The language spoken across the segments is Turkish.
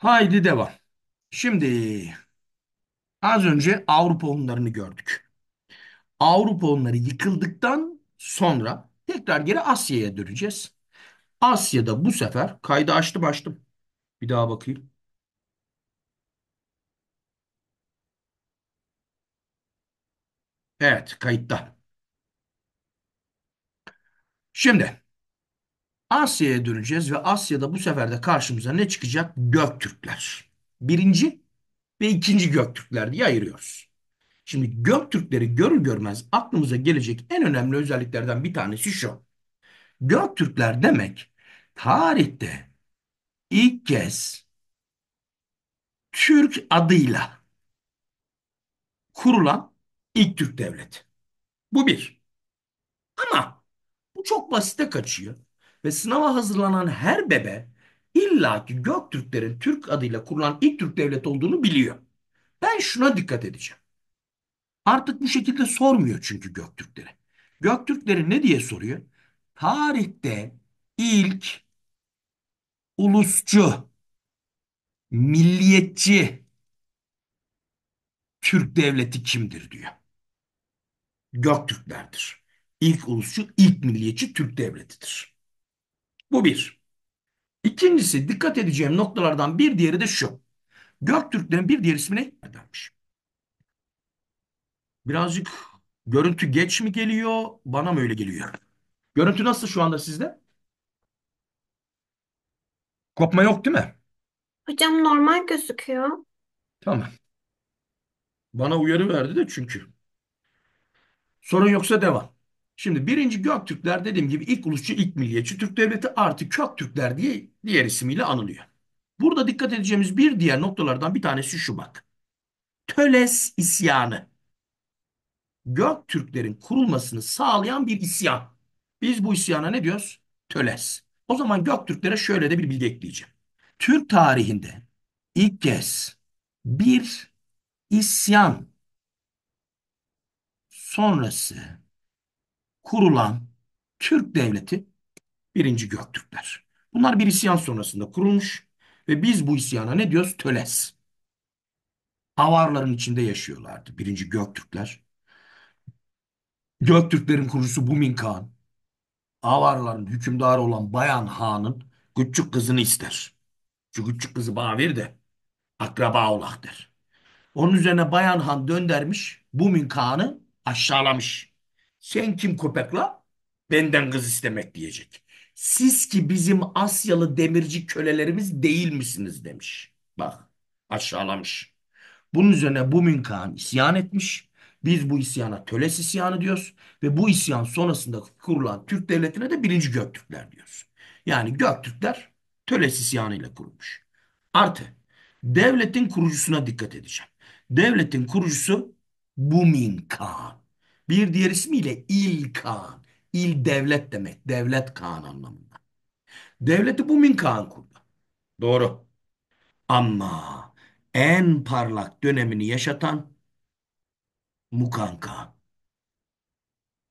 Haydi devam. Şimdi az önce Avrupa onlarını gördük. Avrupa onları yıkıldıktan sonra tekrar geri Asya'ya döneceğiz. Asya'da bu sefer kaydı açtım açtım. Bir daha bakayım. Evet kayıtta. Şimdi Asya'ya döneceğiz ve Asya'da bu sefer de karşımıza ne çıkacak? Göktürkler. Birinci ve ikinci Göktürkler diye ayırıyoruz. Şimdi Göktürkleri görür görmez aklımıza gelecek en önemli özelliklerden bir tanesi şu. Göktürkler demek tarihte ilk kez Türk adıyla kurulan ilk Türk devleti. Bu bir. Ama bu çok basite kaçıyor. Ve sınava hazırlanan her bebe illaki Göktürklerin Türk adıyla kurulan ilk Türk devleti olduğunu biliyor. Ben şuna dikkat edeceğim. Artık bu şekilde sormuyor çünkü Göktürkleri. Göktürkleri ne diye soruyor? Tarihte ilk ulusçu, milliyetçi Türk devleti kimdir diyor. Göktürklerdir. İlk ulusçu, ilk milliyetçi Türk devletidir. Bu bir. İkincisi dikkat edeceğim noktalardan bir diğeri de şu. Göktürklerin bir diğer ismi ne? Dermiş. Birazcık görüntü geç mi geliyor? Bana mı öyle geliyor? Görüntü nasıl şu anda sizde? Kopma yok değil mi? Hocam normal gözüküyor. Tamam. Bana uyarı verdi de çünkü. Sorun yoksa devam. Şimdi birinci Göktürkler dediğim gibi ilk ulusçu, ilk milliyetçi Türk Devleti artı Köktürkler diye diğer ismiyle anılıyor. Burada dikkat edeceğimiz bir diğer noktalardan bir tanesi şu bak. Töles isyanı. Göktürklerin kurulmasını sağlayan bir isyan. Biz bu isyana ne diyoruz? Töles. O zaman Göktürklere şöyle de bir bilgi ekleyeceğim. Türk tarihinde ilk kez bir isyan sonrası kurulan Türk devleti birinci Göktürkler. Bunlar bir isyan sonrasında kurulmuş ve biz bu isyana ne diyoruz? Töles. Avarların içinde yaşıyorlardı birinci Göktürkler. Göktürklerin kurucusu Bumin Kağan, Avarların hükümdarı olan Bayan Han'ın küçük kızını ister. Çünkü küçük kızı Bavir de akraba olak der. Onun üzerine Bayan Han döndermiş, Bumin Kağan'ı aşağılamış. Sen kim köpekla Benden kız istemek diyecek. Siz ki bizim Asyalı demirci kölelerimiz değil misiniz demiş. Bak aşağılamış. Bunun üzerine Bumin Kağan isyan etmiş. Biz bu isyana töles isyanı diyoruz ve bu isyan sonrasında kurulan Türk devletine de birinci Göktürkler diyoruz. Yani Göktürkler töles isyanıyla kurulmuş. Artı devletin kurucusuna dikkat edeceğim. Devletin kurucusu Bumin Kağan. Bir diğer ismiyle il Kaan. İl devlet demek. Devlet Kaan anlamında. Devleti bu min Kaan kurdu. Doğru. Ama en parlak dönemini yaşatan Mukan Kaan.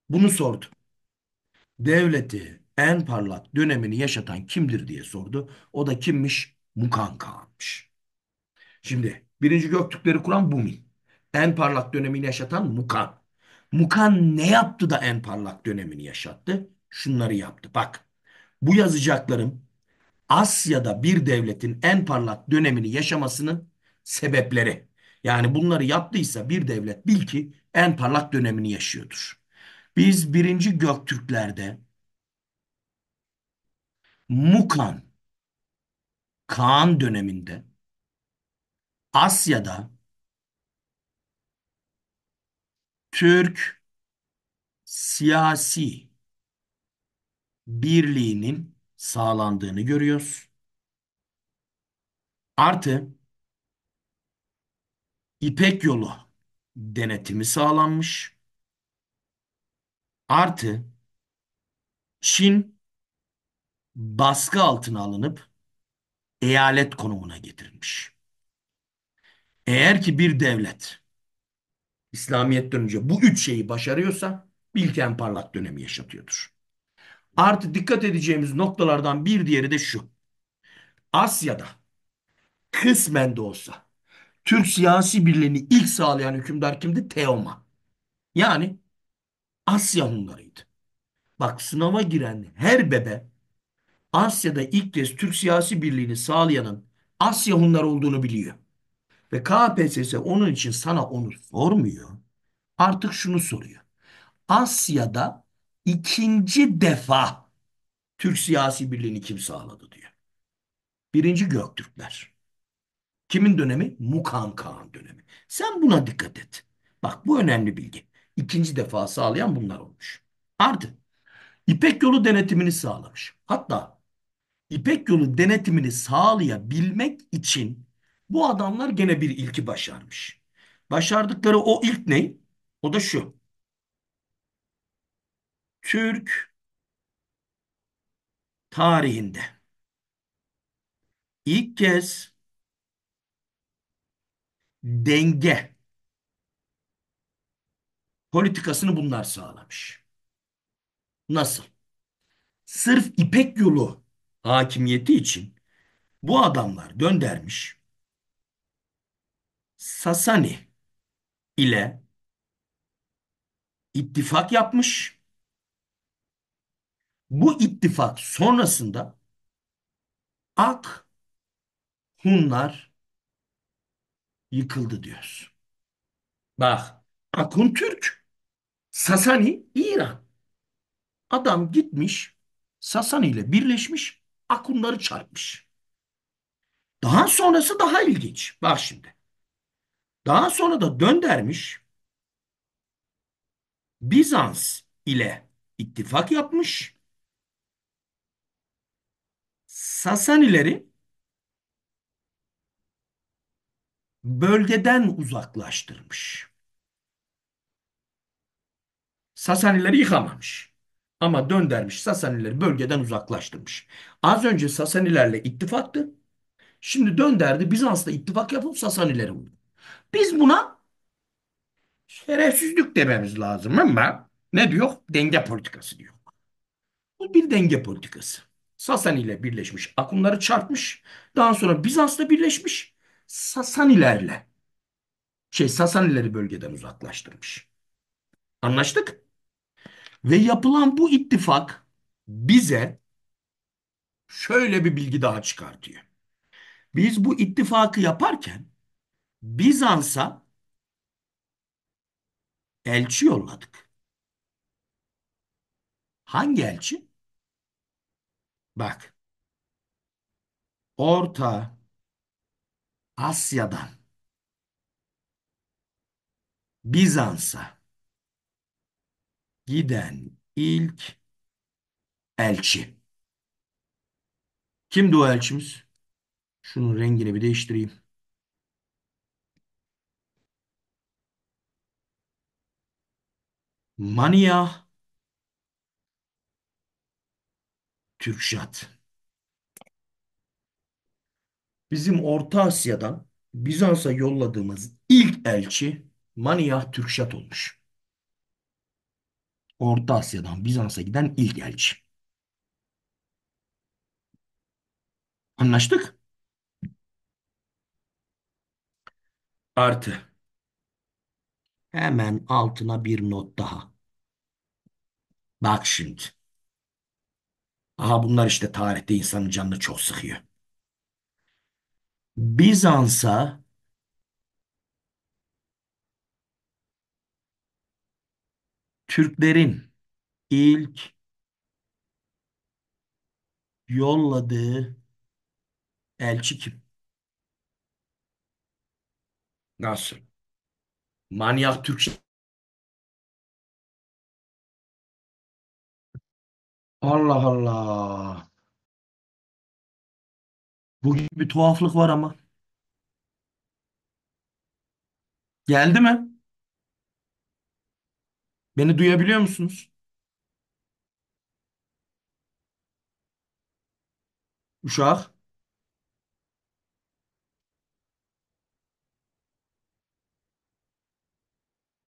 Bunu sordu. Devleti en parlak dönemini yaşatan kimdir diye sordu. O da kimmiş? Mukan Kaan'mış. Şimdi birinci göktükleri kuran Bumin. En parlak dönemini yaşatan Mukan. Mukan ne yaptı da en parlak dönemini yaşattı? Şunları yaptı. Bak bu yazacaklarım Asya'da bir devletin en parlak dönemini yaşamasının sebepleri. Yani bunları yaptıysa bir devlet bil ki en parlak dönemini yaşıyordur. Biz birinci Göktürklerde Mukan Kaan döneminde Asya'da Türk siyasi birliğinin sağlandığını görüyoruz. Artı İpek yolu denetimi sağlanmış. Artı Çin baskı altına alınıp eyalet konumuna getirilmiş. Eğer ki bir devlet İslamiyet'ten önce bu üç şeyi başarıyorsa Bilken parlak dönemi yaşatıyordur. Artı dikkat edeceğimiz noktalardan bir diğeri de şu. Asya'da kısmen de olsa Türk siyasi birliğini ilk sağlayan hükümdar kimdi? Teoma. Yani Asya Hunlarıydı. Bak sınava giren her bebe Asya'da ilk kez Türk siyasi birliğini sağlayanın Asya Hunlar olduğunu biliyor. Ve KPSS onun için sana onu sormuyor. Artık şunu soruyor. Asya'da ikinci defa Türk siyasi birliğini kim sağladı diyor. Birinci Göktürkler. Kimin dönemi? Mukan Kağan dönemi. Sen buna dikkat et. Bak bu önemli bilgi. İkinci defa sağlayan bunlar olmuş. Artı İpek yolu denetimini sağlamış. Hatta İpek yolu denetimini sağlayabilmek için bu adamlar gene bir ilki başarmış. Başardıkları o ilk ne? O da şu. Türk tarihinde ilk kez denge politikasını bunlar sağlamış. Nasıl? Sırf İpek yolu hakimiyeti için bu adamlar döndermiş Sasani ile ittifak yapmış. Bu ittifak sonrasında Ak Hunlar yıkıldı diyoruz. Bak Akun Türk, Sasani İran. Adam gitmiş Sasani ile birleşmiş Akunları çarpmış. Daha sonrası daha ilginç. Bak şimdi. Daha sonra da döndermiş Bizans ile ittifak yapmış. Sasanileri bölgeden uzaklaştırmış. Sasanileri yıkamamış. Ama döndermiş Sasanileri bölgeden uzaklaştırmış. Az önce Sasanilerle ittifaktı. Şimdi dönderdi Bizans'la ittifak yapıp Sasanileri vurdu. Biz buna şerefsizlik dememiz lazım ama ne diyor? Denge politikası diyor. Bu bir denge politikası. Sasani ile birleşmiş akımları çarpmış. Daha sonra Bizans'la birleşmiş. Sasanilerle şey Sasanileri bölgeden uzaklaştırmış. Anlaştık? Ve yapılan bu ittifak bize şöyle bir bilgi daha çıkartıyor. Biz bu ittifakı yaparken Bizans'a elçi yolladık. Hangi elçi? Bak. Orta Asya'dan Bizans'a giden ilk elçi. Kimdi o elçimiz? Şunun rengini bir değiştireyim. Mania Türkşat. Bizim Orta Asya'dan Bizans'a yolladığımız ilk elçi Mania Türkşat olmuş. Orta Asya'dan Bizans'a giden ilk elçi. Anlaştık? Artı. Hemen altına bir not daha. Bak şimdi. Aha bunlar işte tarihte insanın canını çok sıkıyor. Bizans'a Türklerin ilk yolladığı elçi kim? Nasıl? Manyak Türkçe. Allah Allah. Bugün bir tuhaflık var ama. Geldi mi? Beni duyabiliyor musunuz? Uşak.